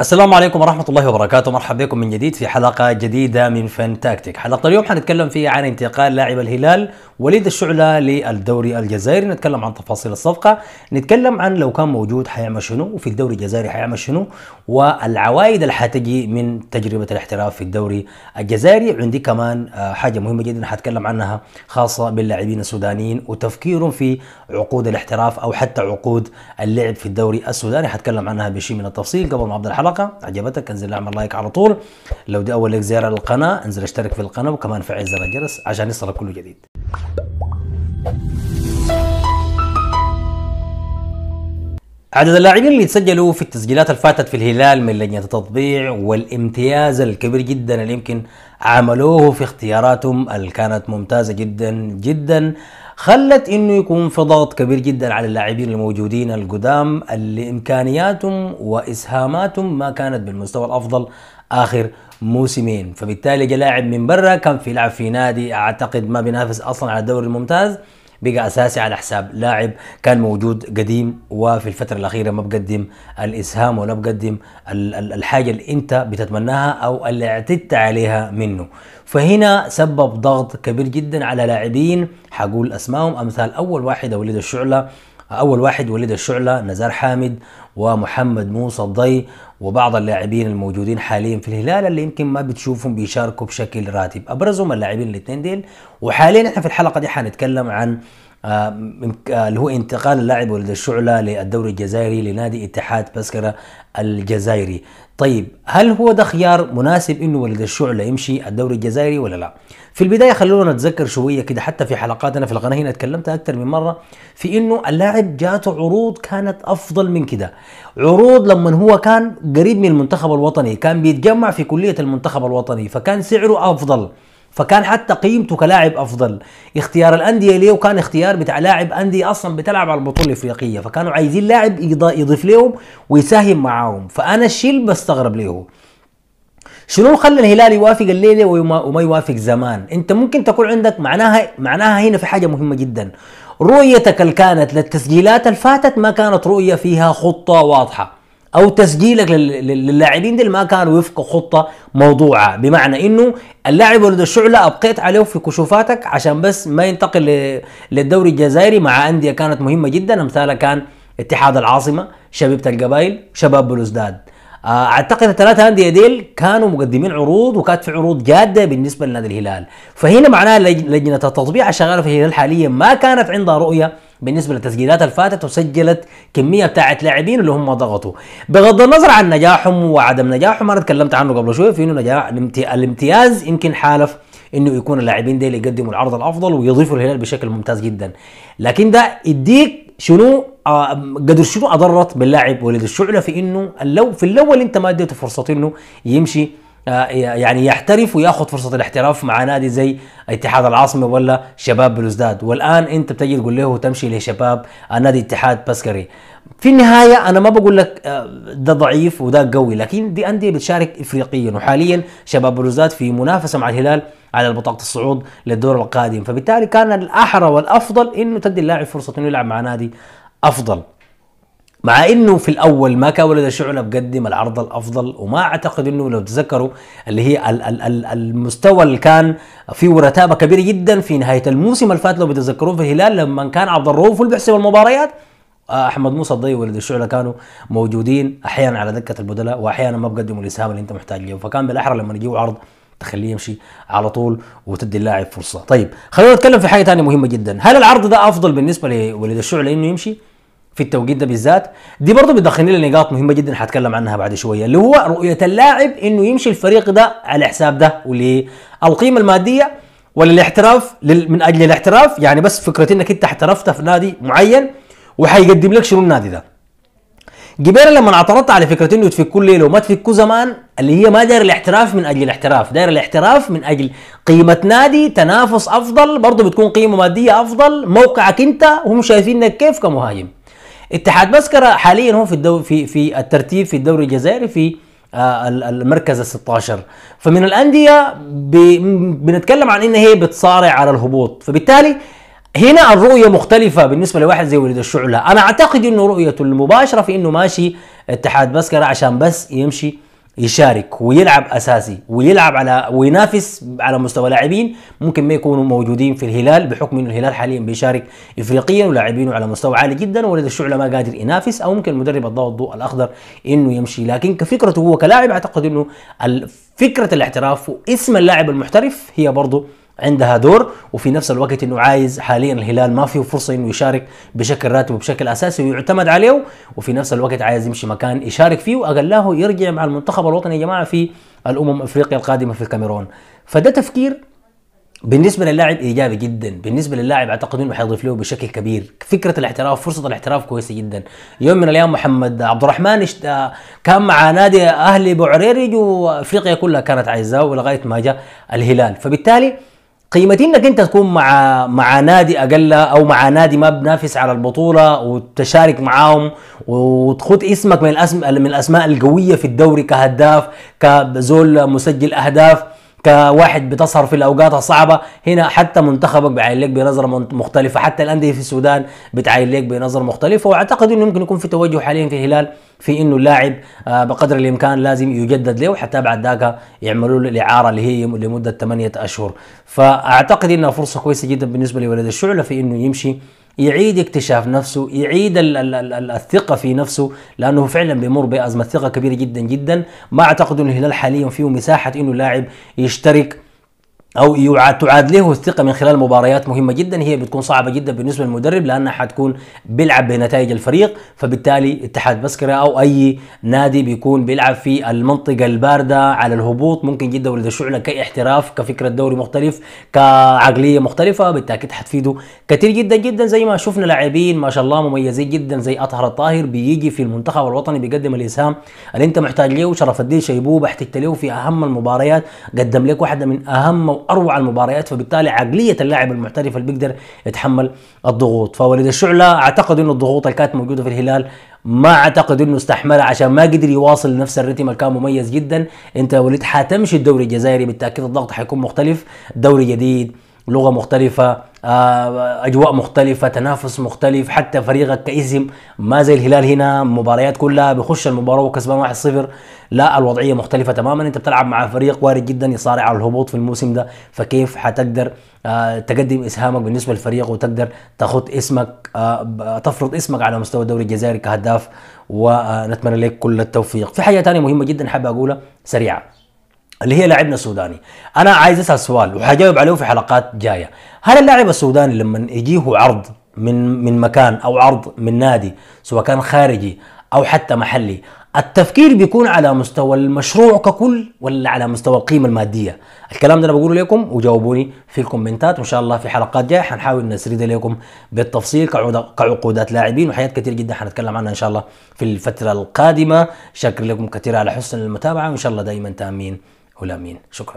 السلام عليكم ورحمة الله وبركاته مرحبا بكم من جديد في حلقة جديدة من فن تاكتيك حلقة اليوم حنتكلم فيها عن انتقال لاعب الهلال وليد الشعلة للدوري الجزائري نتكلم عن تفاصيل الصفقة نتكلم عن لو كان موجود حيعمل شنو وفي الدوري الجزائري حيعمل شنو والعوائد اللي حتجي من تجربة الاحتراف في الدوري الجزائري عندي كمان آه، حاجة مهمة جدا حتكلم عنها خاصة باللاعبين السودانيين وتفكيرهم في عقود الاحتراف أو حتى عقود اللعب في الدوري السوداني حتكلم عنها بشيء من التفصيل قبل ما أبدأ الحلقة الحلقه عجبتك انزل اعمل لايك على طول لو دي اول لك زياره للقناه انزل اشترك في القناه وكمان فعل زر الجرس عشان يصلك كل جديد عدد اللاعبين اللي تسجلوا في التسجيلات الفاتت في الهلال من لجنة التطبيع والامتياز الكبير جدا اللي يمكن عملوه في اختياراتهم اللي كانت ممتازة جدا جدا خلت انه يكون في ضغط كبير جدا على اللاعبين الموجودين القدام اللي امكانياتهم واسهاماتهم ما كانت بالمستوى الافضل اخر موسمين فبالتالي جا لاعب من برا كان في لعب في نادي اعتقد ما بينافس اصلا على الدوري الممتاز بقى اساسي على حساب لاعب كان موجود قديم وفي الفتره الاخيره ما بقدم الاسهام ولا بقدم الحاجه اللي انت بتتمناها او اللي اعتدت عليها منه فهنا سبب ضغط كبير جدا على لاعبين حقول اسمائهم امثال اول واحد وليد الشعله اول واحد وليد الشعلة نزار حامد ومحمد موسى الضي وبعض اللاعبين الموجودين حاليا في الهلال اللي يمكن ما بتشوفهم بيشاركوا بشكل راتب ابرزهم اللاعبين الاثنين ديل وحاليا احنا في الحلقه دي حنتكلم عن آه، آه، اللي هو انتقال اللاعب ولد الشعلة للدوري الجزائري لنادي اتحاد بسكرة الجزائري طيب هل هو ده خيار مناسب انه ولد الشعلة يمشي الدوري الجزائري ولا لا في البداية خلونا نتذكر شوية كده حتى في حلقاتنا في القناة هنا اتكلمت اكثر من مرة في انه اللاعب جاته عروض كانت افضل من كده عروض لما هو كان قريب من المنتخب الوطني كان بيتجمع في كلية المنتخب الوطني فكان سعره افضل فكان حتى قيمته كلاعب افضل اختيار الانديه ليه وكان اختيار بتاع لاعب انديه اصلا بتلعب على البطوله الافريقيه فكانوا عايزين لاعب يضيف لهم ويساهم معاهم فانا الشيء اللي بستغرب ليه شنو خلى الهلال يوافق الليله وما, وما يوافق زمان انت ممكن تكون عندك معناها معناها هنا في حاجه مهمه جدا رؤيتك اللي كانت للتسجيلات اللي فاتت ما كانت رؤيه فيها خطه واضحه او تسجيلك للاعبين دي ما كان وفق خطه موضوعه بمعنى انه اللاعب ولد الشعله ابقيت عليه في كشوفاتك عشان بس ما ينتقل للدوري الجزائري مع انديه كانت مهمه جدا امثالها كان اتحاد العاصمه شبيبه القبائل شباب بلوزداد آه، اعتقد الثلاثه انديه ديل كانوا مقدمين عروض وكانت في عروض جاده بالنسبه لنادي الهلال فهنا معناها لجنه التطبيع الشغاله في الهلال حاليا ما كانت عندها رؤيه بالنسبه للتسجيلات اللي فاتت وسجلت كميه بتاعت لاعبين اللي هم ضغطوا بغض النظر عن نجاحهم وعدم نجاحهم انا تكلمت عنه قبل شويه في انه نجاح الامتياز يمكن حالف انه يكون اللاعبين ديل يقدموا العرض الافضل ويضيفوا الهلال بشكل ممتاز جدا لكن ده يديك شنو آه، قدر شنو اضرت باللاعب وليد الشعله في انه لو في الاول انت ما اديته فرصه انه يمشي آه، يعني يحترف وياخذ فرصه الاحتراف مع نادي زي اتحاد العاصمه ولا شباب بلوزداد والان انت بتجي تقول له تمشي لشباب نادي اتحاد بسكري في النهاية أنا ما بقول لك آه، ده ضعيف وده قوي لكن دي أندية بتشارك إفريقيا وحاليا شباب بلوزداد في منافسة مع الهلال على بطاقة الصعود للدور القادم فبالتالي كان الأحرى والأفضل إنه تدي اللاعب فرصة إنه يلعب مع نادي أفضل مع انه في الاول ما كان ولد شعله بقدم العرض الافضل وما اعتقد انه لو تذكروا اللي هي ال ال ال المستوى اللي كان فيه رتابه كبيره جدا في نهايه الموسم اللي فات لو بتذكرون في الهلال لما كان عبد الرؤوف اللي بيحسب المباريات آه، احمد موسى الضي ولد الشعله كانوا موجودين احيانا على دكه البدلاء واحيانا ما بقدموا الاسهام اللي انت محتاج له فكان بالاحرى لما يجيو عرض تخليه يمشي على طول وتدي اللاعب فرصه طيب خلينا نتكلم في حاجه ثانيه مهمه جدا هل العرض ده افضل بالنسبه لولد الشعله انه يمشي في التوقيت ده بالذات دي برضه بتدخلني لنقاط مهمه جدا هتكلم عنها بعد شويه اللي هو رؤيه اللاعب انه يمشي الفريق ده على حساب ده وللقيمه الماديه ولا الاحتراف من اجل الاحتراف يعني بس فكره انك انت احترفت في نادي معين وحيقدم لك شنو النادي ده جبير لما اعترضت على فكره انه تفك كل ليله وما تفكوا زمان اللي هي ما داير الاحتراف من اجل الاحتراف داير الاحتراف من اجل قيمه نادي تنافس افضل برضه بتكون قيمه ماديه افضل موقعك انت وهم شايفينك كيف كمهاجم اتحاد مسكره حاليا هو في الدو في في الترتيب في الدوري الجزائري في المركز آه، ال 16 فمن الانديه بنتكلم عن ان هي بتصارع على الهبوط فبالتالي هنا الرؤية مختلفة بالنسبة لواحد زي وليد الشعلة أنا أعتقد أنه رؤيته المباشرة في أنه ماشي اتحاد بسكرة عشان بس يمشي يشارك ويلعب اساسي ويلعب على وينافس على مستوى لاعبين ممكن ما يكونوا موجودين في الهلال بحكم انه الهلال حاليا بيشارك افريقيا ولاعبينه على مستوى عالي جدا ولد الشعله ما قادر ينافس او ممكن المدرب الضوء الضوء الاخضر انه يمشي لكن كفكرته هو كلاعب اعتقد انه فكره الاحتراف واسم اللاعب المحترف هي برضه عندها دور وفي نفس الوقت انه عايز حاليا الهلال ما فيه فرصه انه يشارك بشكل راتب وبشكل اساسي ويعتمد عليه وفي نفس الوقت عايز يمشي مكان يشارك فيه واقلاه يرجع مع المنتخب الوطني يا جماعه في الامم افريقيا القادمه في الكاميرون فده تفكير بالنسبه للاعب ايجابي جدا بالنسبه للاعب اعتقد انه حيضيف له بشكل كبير فكره الاحتراف فرصه الاحتراف كويسه جدا يوم من الايام محمد عبد الرحمن كان مع نادي اهلي بوعريري وافريقيا كلها كانت عايزاه ولغايه ما جاء الهلال فبالتالي قيمة انك انت تكون مع مع نادي اقل او مع نادي ما بنافس على البطوله وتشارك معاهم وتخط اسمك من من الاسماء القويه في الدوري كهداف كزول مسجل اهداف كواحد بتسهر في الاوقات الصعبه هنا حتى منتخبك بعين لك بنظره مختلفه حتى الانديه في السودان بتعين لك بنظره مختلفه واعتقد انه يمكن يكون في توجه حاليا في الهلال في انه اللاعب آه، بقدر الامكان لازم يجدد له حتى بعد ذاك يعملوا له الاعاره اللي هي لمده ثمانيه اشهر فاعتقد انها فرصه كويسه جدا بالنسبه لولد الشعله في انه يمشي يعيد اكتشاف نفسه يعيد الثقه في نفسه لانه فعلا بيمر بازمه ثقه كبيره جدا جدا ما اعتقد انه الهلال حاليا فيه مساحه انه لاعب يشترك او يعاد تعاد له الثقه من خلال مباريات مهمه جدا هي بتكون صعبه جدا بالنسبه للمدرب لانها حتكون بيلعب بنتائج الفريق فبالتالي اتحاد بسكره او اي نادي بيكون بيلعب في المنطقه البارده على الهبوط ممكن جدا ولد الشعلة كاحتراف كفكره دوري مختلف كعقليه مختلفه بالتاكيد حتفيده كثير جدا جدا زي ما شفنا لاعبين ما شاء الله مميزين جدا زي اطهر الطاهر بيجي في المنتخب الوطني بيقدم الاسهام اللي انت محتاج له شرف الدين شيبوب احتجت له في اهم المباريات قدم لك واحده من اهم اروع المباريات فبالتالي عقليه اللاعب المحترف اللي بيقدر يتحمل الضغوط فوليد الشعله اعتقد انه الضغوط اللي كانت موجوده في الهلال ما اعتقد انه استحملها عشان ما قدر يواصل نفس الريتم اللي كان مميز جدا انت وليد حتمشي الدوري الجزائري بالتاكيد الضغط حيكون مختلف دوري جديد لغه مختلفه آه، اجواء مختلفه تنافس مختلف حتى فريقك كاسم ما زي الهلال هنا مباريات كلها بيخش المباراه وكسبان 1-0 لا الوضعيه مختلفه تماما انت بتلعب مع فريق وارد جدا يصارع على الهبوط في الموسم ده فكيف حتقدر آه، تقدم اسهامك بالنسبه للفريق وتقدر تخط اسمك آه، تفرض اسمك على مستوى الدوري الجزائري كهداف ونتمنى لك كل التوفيق في حاجه ثانيه مهمه جدا حابة اقولها سريعه اللي هي لاعبنا السوداني انا عايز اسال سؤال وحجاوب عليه في حلقات جايه هل اللاعب السوداني لما يجيه عرض من من مكان او عرض من نادي سواء كان خارجي او حتى محلي التفكير بيكون على مستوى المشروع ككل ولا على مستوى القيمة المادية الكلام ده أنا بقوله لكم وجاوبوني في الكومنتات وإن شاء الله في حلقات جاية حنحاول نسرد لكم بالتفصيل كعقودات لاعبين وحاجات كثير جدا حنتكلم عنها إن شاء الله في الفترة القادمة شكر لكم كثير على حسن المتابعة وإن شاء الله دايما تأمين هلامين شكرا